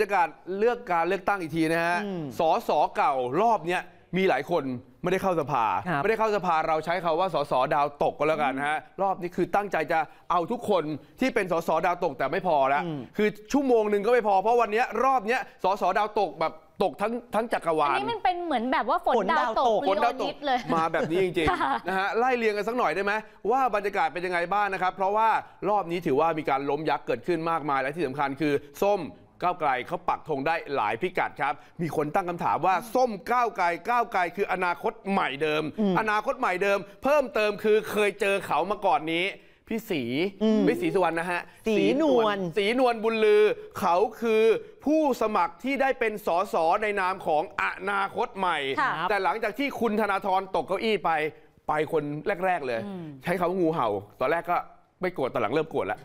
จะการเลือกการเลือกตั้งอีกทีนะฮะ สสเก่ารอบเนี้ยมีหลายคนไม่ได้เข้าสภาไม่ได้เข้าสภาเราใช้คาว่าสสดาวตกก็แล้วกันฮะรอบนี้คือตั้งใจจะเอาทุกคนที่เป็นสสดาวตกแต่ไม่พอแล้วคือชั่วโมงหนึ่งก็ไม่พอเพราะวันนี้รอบเนี้ยสสดาวตกแบบตกทั้งทั้งจักรวาลอันนี้มันเป็นเหมือนแบบว่าฝนดาวตกฝนดาวตกเลย มาแบบนี้จริงๆนะฮะไล่เรียงกันสักหน่อยได้ไหมว่าบรรยากาศเป็นยังไงบ้างนะครับ เพราะว่ารอบนี้ถือว่ามีการล้มยักษ์เกิดขึ้นมากมายและที่สำคัญคือส้มก้าวไกลเขาปักธงได้หลายพิกัดครับ มีคนตั้งคำถามว่าส้มก้าวไกล ก้าวไกลคืออนาคตใหม่เดิม อนาคตใหม่เดิม เพิ่มเติมคือเคยเจอเขามาก่อนนี้ พี่สีไม่สีสุวรรณนะฮะสีนวลสีนวลบุญลือ เขาคือผู้สมัครที่ได้เป็นสสในนามของอนาคตใหม่ แต่หลังจากที่คุณธนาธรตกเก้าอี้ไป ไปคนแรกๆเลย ใช้เขางูเห่าตอนแรกก็ไม่โกรธตอนหลังเริ่มโกรธแล้ว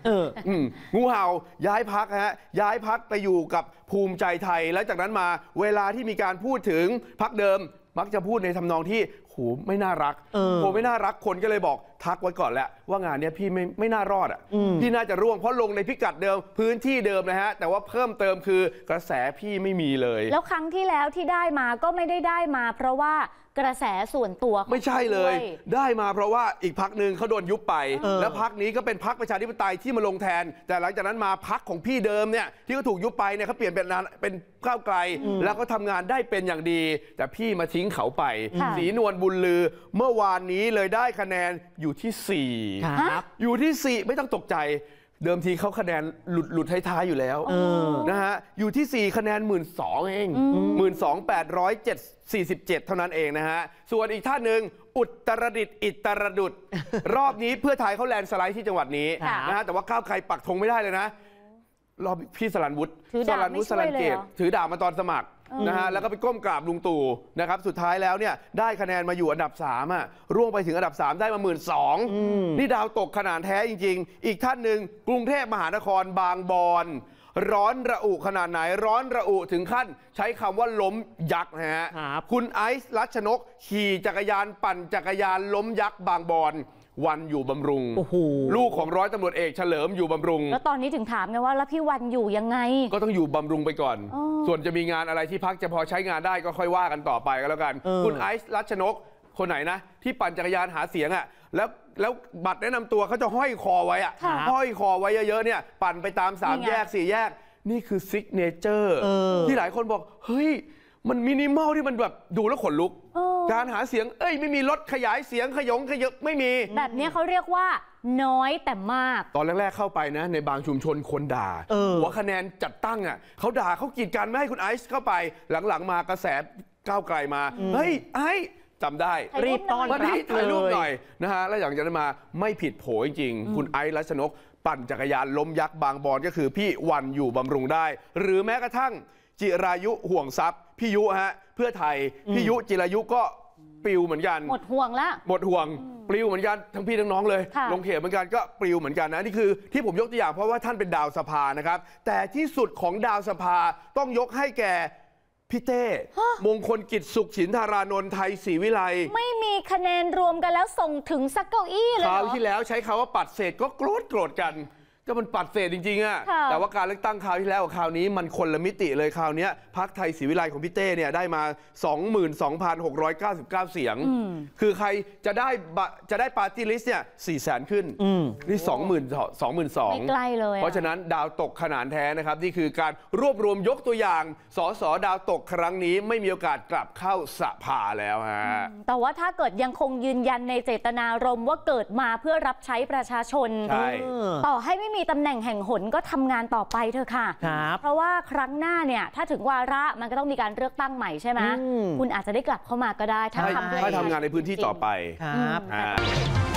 งูเห่า ย้ายพักฮะ ย้ายพักไปอยู่กับภูมิใจไทย แล้วจากนั้นมา เวลาที่มีการพูดถึงพักเดิมมักจะพูดในทำนองที่โหไม่น่ารักโหไม่น่ารักคนก็เลยบอกทักไว้ก่อนแหละว่างานนี้พี่ไม่ไม่น่ารอดอ่ะพี่น่าจะร่วงเพราะลงในพิกัดเดิมพื้นที่เดิมนะฮะแต่ว่าเพิ่มเติมคือกระแสพี่ไม่มีเลย แล้วครั้งที่แล้วที่ได้มาก็ไม่ได้ได้มา เพราะว่ากระแสส่วนตัวไม่ใช่เลย ได้มาเพราะว่าอีกพักหนึ่งเขาโดนยุบไป แล้วพักนี้ก็เป็นพักประชาธิปไตยที่มาลงแทน แต่หลังจากนั้นมาพักของพี่เดิมเนี่ยที่เขาถูกยุบไปเนี่ยเขาเปลี่ยนเป็นเป็นก้าวไกล แล้วก็ทำงานได้เป็นอย่างดีแต่พี่มาทีทิ้งเขาไปสีนวลบุญลือเมื่อวานนี้เลยได้คะแนนอยู่ที่ 4 อยู่ที่ 4 ไม่ต้องตกใจเดิมทีเขาคะแนนหลุดหลุดท้ายๆ อยู่แล้วนะฮะอยู่ที่ 4 คะแนน 1 2ื่นเอง 1 2 8 7 47 เท่านั้นเองนะฮะ ส่วนอีกท่านหนึ่งอุตรดิตอิตรดุดรอบนี้เพื่อไทยเขาแลนสไลด์ที่จังหวัดนี้นะฮะแต่ว่าข้าวไครปักธงไม่ได้เลยนะ รอบพี่สลันวุฒิสลันวุฒิสลันเกตถือดาบมาตอนสมัครนะฮะแล้วก็ไปก้มกราบลุงตู่นะครับสุดท้ายแล้วเนี่ยได้คะแนนมาอยู่อันดับ3อ่ะร่วงไปถึงอันดับ 3 ได้มาหมื่นสองนี่ดาวตกขนาดแท้จริง ๆ อีกท่านหนึ่งกรุงเทพมหานครบางบอนร้อนระอุขนาดไหน ร้อนระอุถึงขั้นใช้คำว่าล้มยักษ์นะฮะคุณไอซ์รัชนก ขี่จักรยานปั่นจักรยานล้มยักษ์บางบอนวันอยู่บำรุง ลูกของร้อยตำรวจเอกเฉลิมอยู่บำรุง แล้วตอนนี้ถึงถามไงว่าแล้วพี่วันอยู่ยังไง ก็ต้องอยู่บำรุงไปก่อนอส่วนจะมีงานอะไรที่พักจะพอใช้งานได้ก็ค่อยว่ากันต่อไปก็แล้วกัน คุณไอซ์รัชนก คนไหนนะ ที่ปั่นจักรยานหาเสียงอ่ะแล้วแล้วบัตรแนะนำตัวเขาจะห้อยคอไว้อ่ะ่ะห้อยคอไว้เยอะๆเนี่ย ปั่นไปตามสามแยกสี่แยกนี่คือซิกเนเจอร์ที่หลายคนบอกเฮ้ยมันมินิมอลที่มันแบบดูแล้วขนลุกการหาเสียงเอ้ยไม่มีรถขยายเสียง ขยงขยบไม่มี แบบนี้เขาเรียกว่าน้อยแต่มาก ตอนแรกๆเข้าไปนะ ในบางชุมชนคนด่า หัวคะแนนจัดตั้งอ่ะเขาด่าเขากีดกันไม่ให้คุณไอซ์เข้าไปหลังๆมากระแสก้าวไกลมา เฮ้ยไอซ์จำได้ รีบต้อนรับถ่ายรูปหน่อยนะฮะแล้วย่างจะกน้มาไม่ผิดโผจริงคุณไอซ์รัชนกปั่นจักรยานล้มยักษ์บางบอนก็คือพี่วันอยู่บำรุงได้ หรือแม้กระทั่งจิรายุห่วงทรัพย์พี่ยุฮะ เพื่อไทย พี่ยุจิรายุก็ปลิวเหมือนกันหมดห่วงละ หมดห่วงปลิวเหมือนกันทั้งพี่ทั้งน้องเลยลงเขตเหมือนกันก็ปลิวเหมือนกันนะนี่คือ ที่ผมยกตัวอย่างเพราะว่าท่านเป็นดาวสภานะครับ แต่ที่สุดของดาวสภาต้องยกให้แก่พี่เต้มงคลกิจสุขฉินธารานนท์ไทยศรีวิไลไม่มีคะแนนรวมกันแล้วส่งถึงสักเก้าอี้เลยคราวที่แล้วใช้คาว่าปัดเศษก็โกรธโกรธกันก็มันปัดเศษจริงๆอะแต่ว่าการเลือกตั้งคราวที่แล้วกับคราวนี้มันคนละมิติเลย คราวนี้พักไทยศรีวิไลของพี่เต้เนี่ยได้มา 22,699 เสียง คือใครจะได้จะได้ปาร์ตี้ลิสต์เนี่ย4แสนขึ้น นี่20,000 22,000ไม่ใกล้เลย เพราะฉะนั้นดาวตกขนาดแท้นะครับ นี่คือการรวบรวมยกตัวอย่าง สสดาวตกครั้งนี้ไม่มีโอกาสกลับเข้าสภาแล้วฮะ แต่ว่าถ้าเกิดยังคงยืนยันในเจตนารมณ์ว่าเกิดมาเพื่อรับใช้ประชาชนต่อให้ไม่มีมีตำแหน่งแห่งหนก็ทำงานต่อไปเถอะค่ะ เพราะว่าครั้งหน้าเนี่ยถ้าถึงวาระมันก็ต้องมีการเลือกตั้งใหม่ใช่ไหมคุณอาจจะได้กลับเข้ามาก็ได้ถ้าทำถ้าทำงานในพื้นที่ต่อไป ครับ